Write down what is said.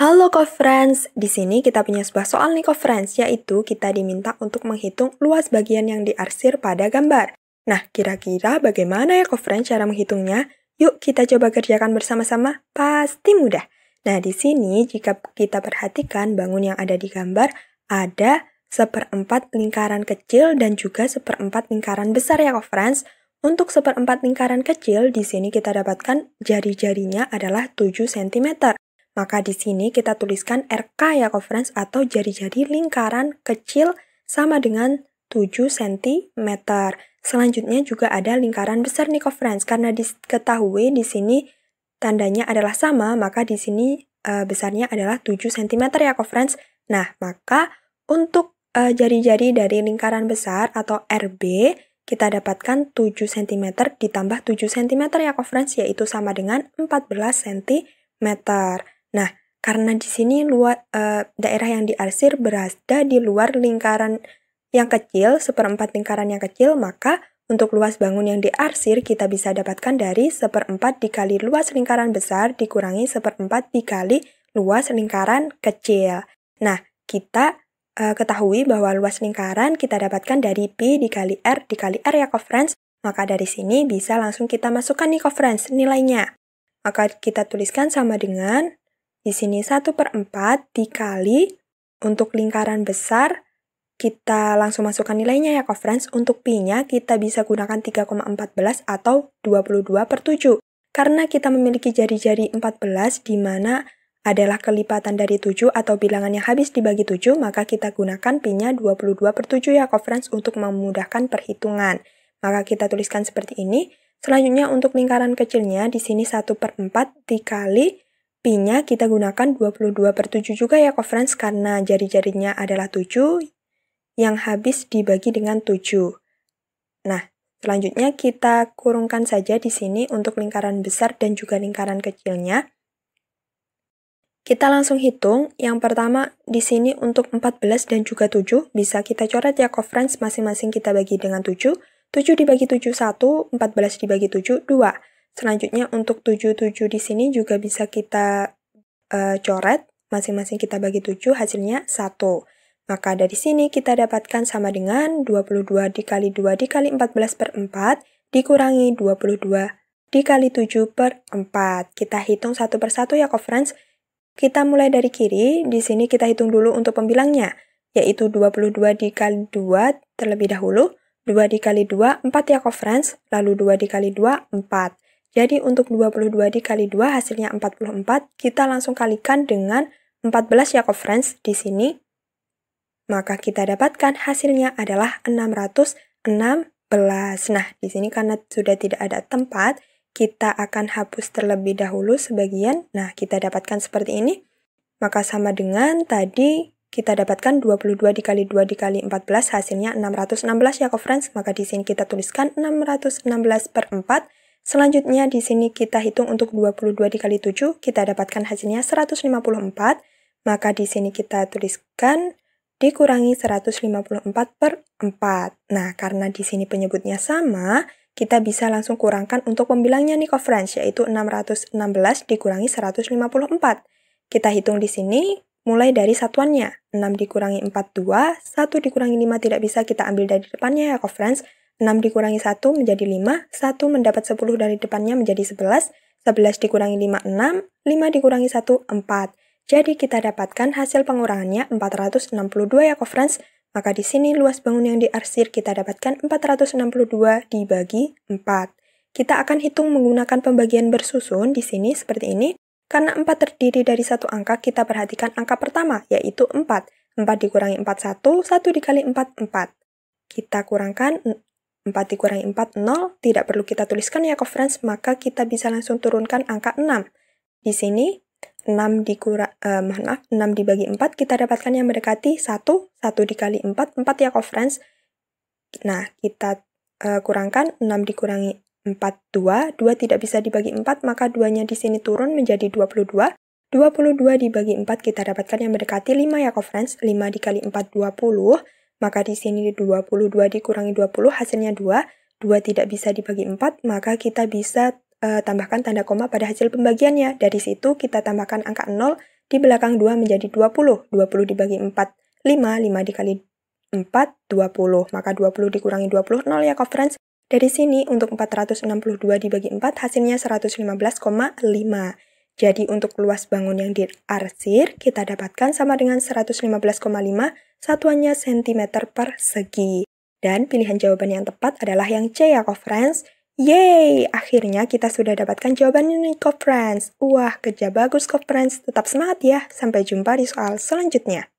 Halo co-friends, di sini kita punya sebuah soal nih co-friends, yaitu kita diminta untuk menghitung luas bagian yang diarsir pada gambar. Nah, kira-kira bagaimana ya co-friends cara menghitungnya? Yuk kita coba kerjakan bersama-sama, pasti mudah. Nah, di sini jika kita perhatikan bangun yang ada di gambar, ada seperempat lingkaran kecil dan juga seperempat lingkaran besar ya co-friends. Untuk seperempat lingkaran kecil, di sini kita dapatkan jari-jarinya adalah 7 cm. Maka di sini kita tuliskan RK ya conference atau jari-jari lingkaran kecil sama dengan 7 cm. Selanjutnya juga ada lingkaran besar nih conference karena diketahui di sini tandanya adalah sama, maka di sini e, besarnya adalah 7 cm ya conference. Nah, maka untuk eh, jari-jari e, dari lingkaran besar atau RB kita dapatkan 7 cm ditambah 7 cm ya conference yaitu sama dengan 14 cm. Nah, karena di sini luar uh, daerah yang diarsir berada di luar lingkaran yang kecil, seperempat lingkaran yang kecil, maka untuk luas bangun yang diarsir kita bisa dapatkan dari seperempat dikali luas lingkaran besar dikurangi seperempat dikali luas lingkaran kecil. Nah, kita e, ketahui bahwa luas lingkaran kita dapatkan dari P dikali R dikali R ya coverance, maka dari sini bisa langsung kita masukkan nih coverance nilainya. Maka kita tuliskan sama dengan di sini 1 per 4 dikali untuk lingkaran besar, kita langsung masukkan nilainya ya, friends. Untuk pi-nya kita bisa gunakan 3,14 atau 22 per 7. Karena kita memiliki jari-jari 14 di mana adalah kelipatan dari 7 atau bilangan yang habis dibagi 7, maka kita gunakan pi-nya 22 per 7 ya, friends, untuk memudahkan perhitungan. Maka kita tuliskan seperti ini. Selanjutnya untuk lingkaran kecilnya, di sini 1 per 4 dikali pinnya kita gunakan 22 per 7 juga ya conference karena jari-jarinya adalah 7 yang habis dibagi dengan 7. Nah, selanjutnya kita kurungkan saja di sini untuk lingkaran besar dan juga lingkaran kecilnya. Kita langsung hitung, yang pertama di sini untuk 14 dan juga 7, bisa kita coret ya conference masing-masing kita bagi dengan 7, 7 dibagi 7, 1, 14 dibagi 7, 2. Selanjutnya untuk 77 di sini juga bisa kita uh, coret, masing-masing kita bagi 7 hasilnya 1. Maka dari sini kita dapatkan sama dengan 22 dikali 2 dikali 14 per 4 dikurangi 22 dikali 7 per 4. Kita hitung satu persatu ya, conference. Kita mulai dari kiri, di sini kita hitung dulu untuk pembilangnya, yaitu 22 dikali 2 terlebih dahulu, 2 dikali 2, 4 ya, conference, lalu 2 dikali 2, 4. Jadi untuk 22 dikali 2 hasilnya 44, kita langsung kalikan dengan 14 ya friends di sini. Maka kita dapatkan hasilnya adalah 616. Nah, di sini karena sudah tidak ada tempat, kita akan hapus terlebih dahulu sebagian. Nah, kita dapatkan seperti ini. Maka sama dengan tadi kita dapatkan 22 dikali 2 dikali 14 hasilnya 616 ya friends. Maka di sini kita tuliskan 616 per 4 Selanjutnya di sini kita hitung untuk 22 dikali 7, kita dapatkan hasilnya 154, maka di sini kita tuliskan dikurangi 154 per 4. Nah, karena di sini penyebutnya sama, kita bisa langsung kurangkan untuk pembilangnya nih coverage, yaitu 616 dikurangi 154. Kita hitung di sini, mulai dari satuannya. 6 dikurangi 42, 1 dikurangi 5 tidak bisa kita ambil dari depannya ya, conference. 6 dikurangi 1 menjadi 5, 1 mendapat 10 dari depannya menjadi 11, 11 dikurangi 5, 6, 5 dikurangi 1, 4. Jadi kita dapatkan hasil pengurangannya 462 ya friends. Maka di sini luas bangun yang diarsir kita dapatkan 462 dibagi 4. Kita akan hitung menggunakan pembagian bersusun di sini seperti ini. Karena 4 terdiri dari satu angka, kita perhatikan angka pertama, yaitu 4. 4 dikurangi 4, 1. 1 dikali 4, 4. Kita kurangkan 4 dikurangi 4, 0, tidak perlu kita tuliskan ya friends, maka kita bisa langsung turunkan angka 6. Di sini, 6, dikurang, eh, maaf, 6 dibagi 4, kita dapatkan yang mendekati 1, 1 dikali 4, 4 ya friends. Nah, kita eh, kurangkan 6 dikurangi 4, 2, 2 tidak bisa dibagi 4, maka 2-nya di sini turun menjadi 22. 22 dibagi 4 kita dapatkan yang mendekati 5 ya friends, 5 dikali 4, 20. 20. Maka di sini 22 dikurangi 20 hasilnya 2. 2 tidak bisa dibagi 4, maka kita bisa e, tambahkan tanda koma pada hasil pembagiannya. Dari situ kita tambahkan angka 0 di belakang 2 menjadi 20. 20 dibagi 4, 5. 5 dikali 4, 20. Maka 20 dikurangi 20, 0 ya, conference. Dari sini untuk 462 dibagi 4 hasilnya 115,5. Jadi untuk luas bangun yang diarsir, kita dapatkan sama dengan 115,5 satuannya cm persegi. Dan pilihan jawaban yang tepat adalah yang C ya, Friends. Yeay, akhirnya kita sudah dapatkan jawaban ini, Friends. Wah, kerja bagus, Friends. Tetap semangat ya. Sampai jumpa di soal selanjutnya.